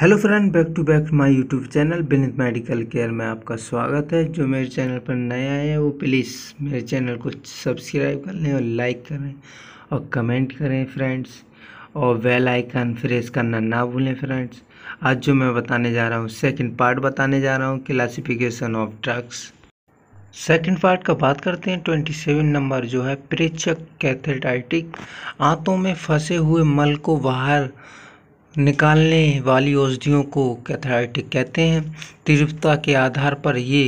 hello friend back to back my YouTube channel Binit medical care में आपका स्वागत है जो मेरे चैनल पर नए आए हैं वो प्लीज़ मेरे चैनल को सब्सक्राइब कर लें और लाइक करें और कमेंट करें फ्रेंड्स और वेल आइकन फ्रेस करना ना भूलें फ्रेंड्स आज जो मैं बताने जा रहा हूँ सेकंड पार्ट बताने जा रहा हूँ classification of drugs second part का बात करते हैं ट्वेंटी सेवन नंबर जो है प्रेक्षक कैथेटाइटिक आंतों में फंसे हुए मल को बाहर निकालने वाली औषधियों को कैथराइटिक कहते हैं तीव्रता के आधार पर ये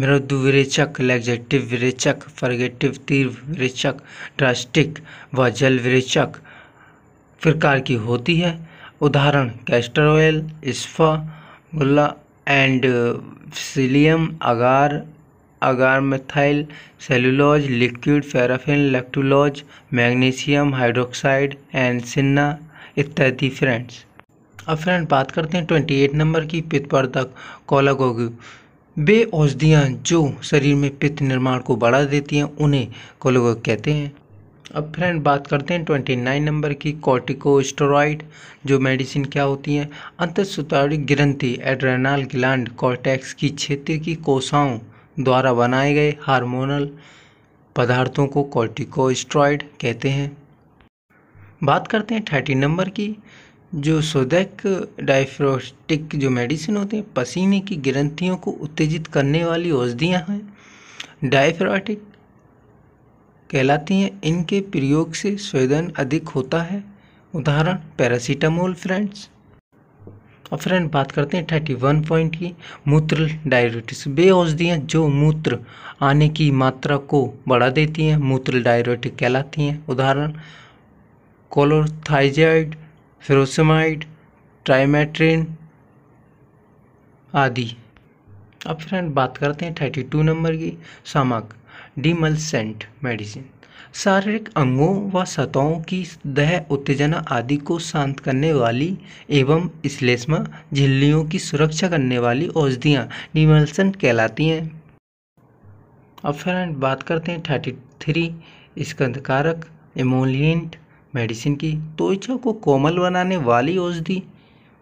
विरेचक लैक्सेटिव विरेचक फर्गेटिव तीव्र विरेचक ड्रास्टिक व जल विरेचक प्रकार की होती है उदाहरण castor oil ispaghula and psyllium agar agar methyl cellulose liquid paraffin lactulose magnesium hydroxide and senna इत्यादि फ्रेंड्स अब फ्रेंड बात करते हैं ट्वेंटी एट नंबर की पित्तवर्धक कोलागोगू वे औषधियाँ जो शरीर में पित्त निर्माण को बढ़ा देती हैं उन्हें कोलागोग कहते हैं अब फ्रेंड बात करते हैं ट्वेंटी नाइन नंबर की कॉर्टिकोस्टोराइड जो मेडिसिन क्या होती हैं अंतसुतारी ग्रंथि एड्रेनाल ग्लैंड कॉर्टेक्स की क्षेत्र की कोशाओं द्वारा बनाए गए हार्मोनल पदार्थों को कॉर्टिकोस्टेरॉइड कहते हैं बात करते हैं थर्टी नंबर की जो सोदैक डायफ्रोस्टिक जो मेडिसिन होते हैं पसीने की ग्रंथियों को उत्तेजित करने वाली औषधियाँ हैं डायफ्रोटिक कहलाती हैं इनके प्रयोग से स्वेदन अधिक होता है उदाहरण पैरासीटामोल फ्रेंड्स और फ्रेंड बात करते हैं थर्टी वन पॉइंट की मूत्र डायरेटिक्स वे औषधियाँ जो मूत्र आने की मात्रा को बढ़ा देती हैं मूत्र डायरेटिक कहलाती हैं उदाहरण कोलोथाइजाइड फेरोसमाइड ट्राइमेट्रिन आदि अब फ्रेंड बात करते हैं थर्टी टू नंबर की सामक डीमलसेंट मेडिसिन शारीरिक अंगों व सतहों की दह उत्तेजना आदि को शांत करने वाली एवं श्लेष्मा झिल्लियों की सुरक्षा करने वाली औषधियाँ डीमलसेंट कहलाती हैं अब फ्रेंड बात करते हैं थर्टी थ्री स्कंदकारक एमोलियंट मेडिसिन की त्वचा तो को कोमल बनाने वाली औषधि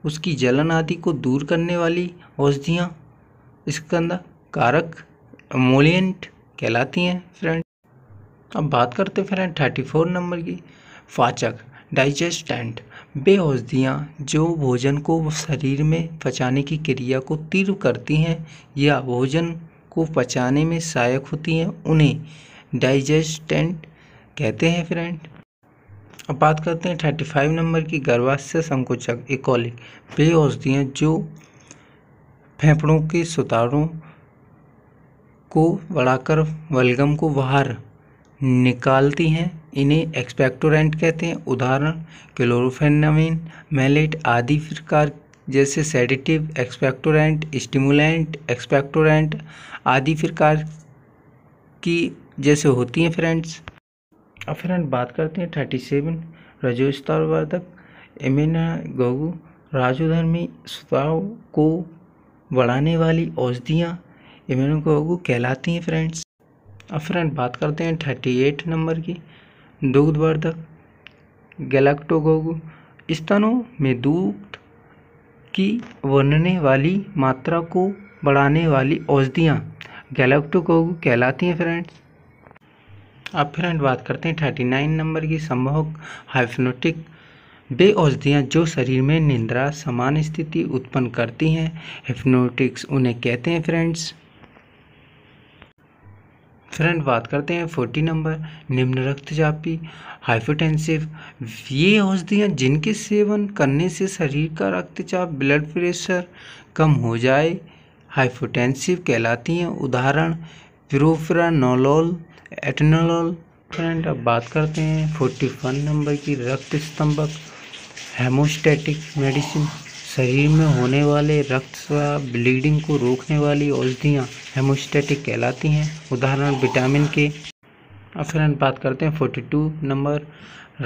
उसकी जलन आदि को दूर करने वाली औषधियाँ इसके अंदर कारक एमोलियंट कहलाती हैं फ्रेंड अब बात करते फ्रेंड थर्टी फोर नंबर की फाचक डाइजेस्टेंट बे औषधियाँ जो भोजन को शरीर में पचाने की क्रिया को तीव्र करती हैं या भोजन को पचाने में सहायक होती हैं उन्हें डाइजेस्टेंट कहते हैं फ्रेंड अब बात करते हैं थर्टी फाइव नंबर की गर्भाशय संकुचक इकोलिक वे औषधियाँ जो फेफड़ों के सुतारों को बढ़ाकर वलगम को बाहर निकालती हैं इन्हें एक्सपेक्टोरेंट कहते हैं उदाहरण क्लोरोफेनामिन मेलेट आदि प्रकार जैसे सेडेटिव एक्सपेक्टोरेंट स्टिमुलेंट एक्सपेक्टोरेंट आदि प्रकार की जैसे होती हैं फ्रेंड्स और फिर हम बात करते हैं थर्टी सेवन रजोस्तर वर्धक एमिना गऊ राजोधर्मी स्वभाव को बढ़ाने वाली औषधियाँ इम्यूनो गऊ कहलाती हैं फ्रेंड्स अब फ्रेंड बात करते हैं थर्टी एट नंबर की दुग्धवर्धक गैलेक्टोगोगू स्तनों में दूध की बनने वाली मात्रा को बढ़ाने वाली औषधियाँ गैलेक्टोगोगू कहलाती हैं फ्रेंड्स अब फ्रेंड बात करते हैं थर्टी नाइन नंबर की संभव हाइफनोटिक वे औषधियाँ जो शरीर में निंद्रा समान स्थिति उत्पन्न करती हैं हिप्नोटिक्स उन्हें कहते हैं फ्रेंड्स फ्रेंड बात करते हैं फोर्टी नंबर निम्न रक्तचापी हाइपोटेंसिव ये औषधियाँ जिनके सेवन करने से शरीर का रक्तचाप ब्लड प्रेशर कम हो जाए हाइपोटेंसिव कहलाती हैं उदाहरण प्रोफ्रानोलोल एटनोल फ्रेंड अब बात करते हैं फोर्टी वन नंबर की रक्त स्तंभक हेमोस्टैटिक मेडिसिन शरीर में होने वाले रक्त ब्लीडिंग को रोकने वाली औषधियाँ हेमोस्टैटिक कहलाती हैं उदाहरण विटामिन के अब फ्रेंड बात करते हैं फोर्टी टू नंबर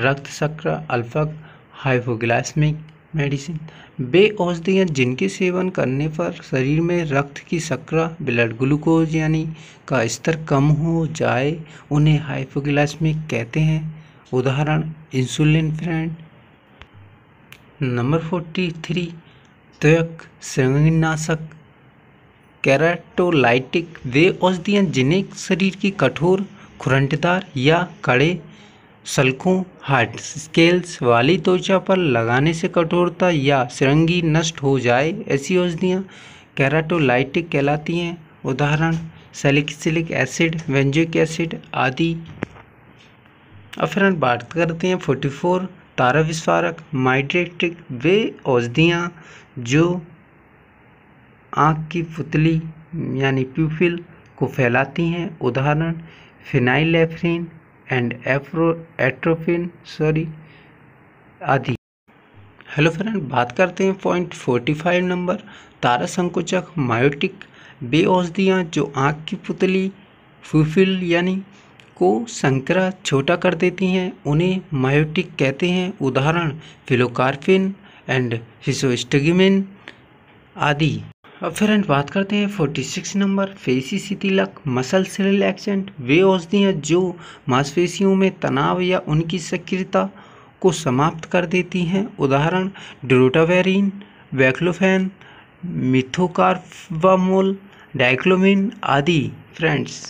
रक्त शक्र अल्फक हाइपोग्लाइसमिक मेडिसिन वे औषधियाँ जिनके सेवन करने पर शरीर में रक्त की शक्रा ब्लड ग्लूकोज यानी का स्तर कम हो जाए उन्हें हाइपोग्लाइसमिक कहते हैं उदाहरण insulin friend number forty three त्वक संगनाशक कैराटोलाइटिक वे औषधियाँ जिन्हें शरीर की कठोर खुरंटदार या कड़े सलखों हार्ट स्केल्स वाली त्वचा पर लगाने से कठोरता या सिरंगी नष्ट हो जाए ऐसी औषधियाँ कैराटोलाइटिक कहलाती हैं उदाहरण सेलिकसिलिक एसिड वेंजिक एसिड आदि अब बात करते हैं फोर्टी फोर तारा विस्फारक माइड्रेटिक वे औषधियाँ जो आँख की पुतली यानी प्यूफिल को फैलाती हैं उदाहरण फिनाइलेफ्रिन एंड एफ्रो एट्रोफिन सॉरी आदि हेलो फ्रेंड बात करते हैं पॉइंट फोर्टी फाइव नंबर तारा संकोचक मायोटिक बे औषधियाँ जो आँख की पुतली फूफिल यानी को संकरा छोटा कर देती हैं उन्हें मायोटिक कहते हैं उदाहरण फिलोकार्फिन एंड हिसोस्टगिमिन आदि अब फ्रेंड बात करते हैं 46 नंबर फेसी शिथिलक मसल रिलैक्सेंट वे औषधियाँ जो मांसपेशियों में तनाव या उनकी सक्रियता को समाप्त कर देती हैं उदाहरण ड्रोटावेरिन वैक्लोफेन मिथोकारोल डाइक्लोमिन आदि फ्रेंड्स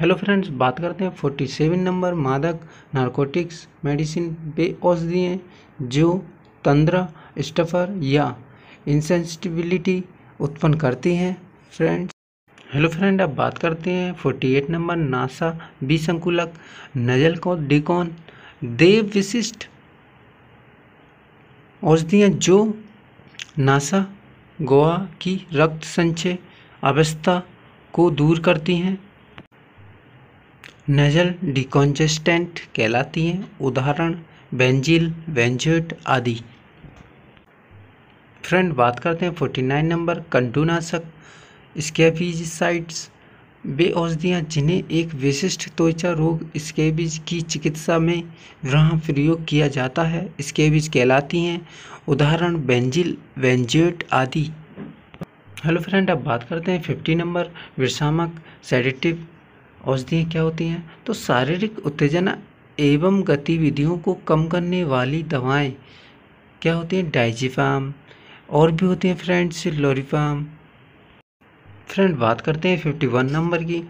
हेलो फ्रेंड्स बात करते हैं 47 नंबर मादक नारकोटिक्स मेडिसिन वे औषधियाँ जो तंद्रा स्टफर या इंसेंसिटिबिलिटी उत्पन्न करती हैं फ्रेंड्स हेलो फ्रेंड अब बात करते हैं 48 नंबर नासा बी संकुलक नजल को डिकॉन देव विशिष्ट औषधियाँ जो नासा गोवा की रक्त संचय अवस्था को दूर करती हैं नजल डिकॉन्जेस्टेंट कहलाती हैं उदाहरण बेंजिल बेंजोट आदि फ्रेंड बात करते हैं फोर्टी नाइन नंबर कंटूनाशक स्केबीसाइड्स वे औषधियाँ जिन्हें एक विशिष्ट त्वचा रोग स्केबिज की चिकित्सा में वृह प्रयोग किया जाता है स्केबिज कहलाती हैं उदाहरण बेंजिल वेंजेट आदि हेलो फ्रेंड अब बात करते हैं फिफ्टी नंबर विषामक सेडेटिव औषधियाँ क्या होती हैं तो शारीरिक उत्तेजना एवं गतिविधियों को कम करने वाली दवाएं क्या होती हैं डाइजिफाम और भी होते हैं फ्रेंड्स लोरीफाम फ्रेंड बात करते हैं फिफ्टी वन नंबर की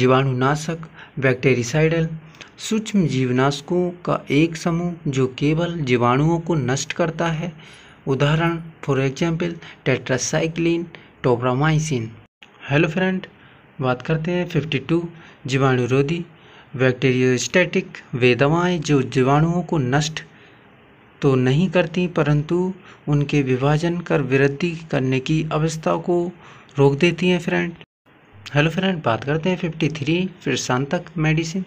जीवाणुनाशक बैक्टेरिसाइडल सूक्ष्म जीवनाशकों का एक समूह जो केवल जीवाणुओं को नष्ट करता है उदाहरण for example tetracycline tobramycin hello friend बात करते हैं फिफ्टी टू जीवाणुरोधी बैक्टेरियोस्टैटिक वे दवाएँ जो जीवाणुओं को नष्ट तो नहीं करती परंतु उनके विभाजन कर वृद्धि करने की अवस्था को रोक देती हैं फ्रेंड हेलो फ्रेंड बात करते हैं फिफ्टी थ्री फिर शांतक मेडिसिन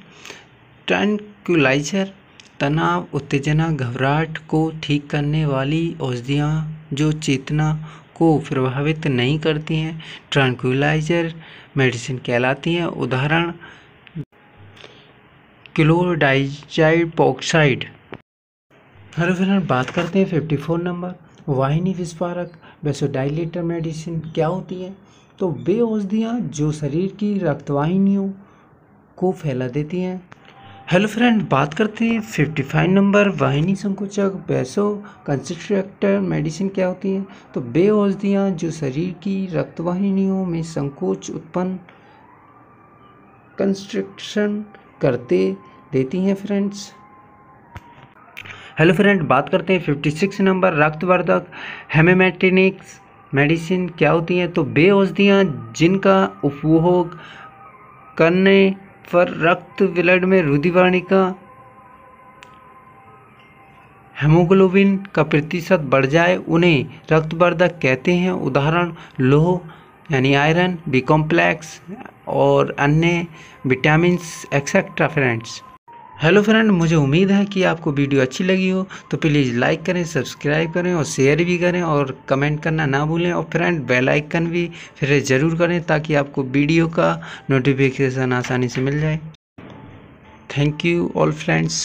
ट्रैंक्यूलाइजर तनाव उत्तेजना घबराहट को ठीक करने वाली औषधियाँ जो चेतना को प्रभावित नहीं करती हैं ट्रैंक्यूलाइजर मेडिसिन कहलाती हैं उदाहरण क्लोरडाइजाइड पॉक्साइड हेलो फिर बात करते हैं फिफ्टी फोर नंबर वाहिनी विस्फारक डाइलेटर मेडिसिन क्या होती है तो वे औषधियाँ जो शरीर की रक्तवाहिनियों को फैला देती हैं हेलो फ्रेंड बात करते हैं फिफ्टी फाइव नंबर वाहिनी संकुचक वैसो कंस्ट्रक्टर मेडिसिन क्या होती हैं तो बे औषधियाँ जो शरीर की रक्तवाहिनियों में संकोच उत्पन्न कंस्ट्रक्शन करते देती हैं फ्रेंड्स हेलो फ्रेंड बात करते हैं 56 नंबर रक्तवर्धक हेमेमेटिनिक्स मेडिसिन क्या होती हैं तो बे औषधियाँ जिनका उपभोग करने पर रक्त ब्लड में का हेमोग्लोबिन का प्रतिशत बढ़ जाए उन्हें रक्तवर्धक कहते हैं उदाहरण लोह यानी आयरन बी कॉम्प्लेक्स और अन्य vitamins etcetera friends hello friend मुझे उम्मीद है कि आपको वीडियो अच्छी लगी हो तो प्लीज़ लाइक करें सब्सक्राइब करें और शेयर भी करें और कमेंट करना ना भूलें और फ्रेंड बेल आइकन भी फिर ज़रूर करें ताकि आपको वीडियो का नोटिफिकेशन आसानी से मिल जाए थैंक यू ऑल फ्रेंड्स